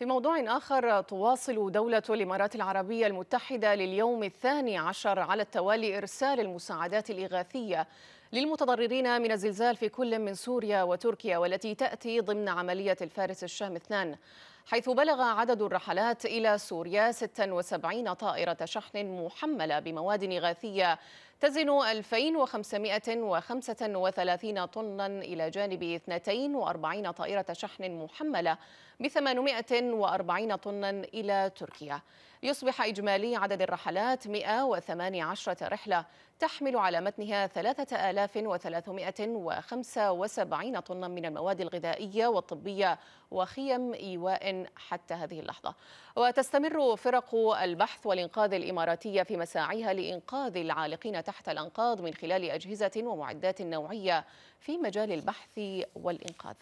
في موضوع آخر تواصل دولة الإمارات العربية المتحدة لليوم الثاني عشر على التوالي إرسال المساعدات الإغاثية للمتضررين من الزلزال في كل من سوريا وتركيا والتي تأتي ضمن عملية الفارس الشام اثنان حيث بلغ عدد الرحلات إلى سوريا 76 طائرة شحن محملة بمواد إغاثية تزن 2535 طنا إلى جانب 42 طائرة شحن محملة ب 840 طنا إلى تركيا ليصبح إجمالي عدد الرحلات 118 رحلة تحمل على متنها 3375 طنا من المواد الغذائية والطبية وخيم إيواء حتى هذه اللحظة وتستمر فرق البحث والإنقاذ الإماراتية في مساعيها لإنقاذ العالقين تحت الأنقاض من خلال أجهزة ومعدات نوعية في مجال البحث والإنقاذ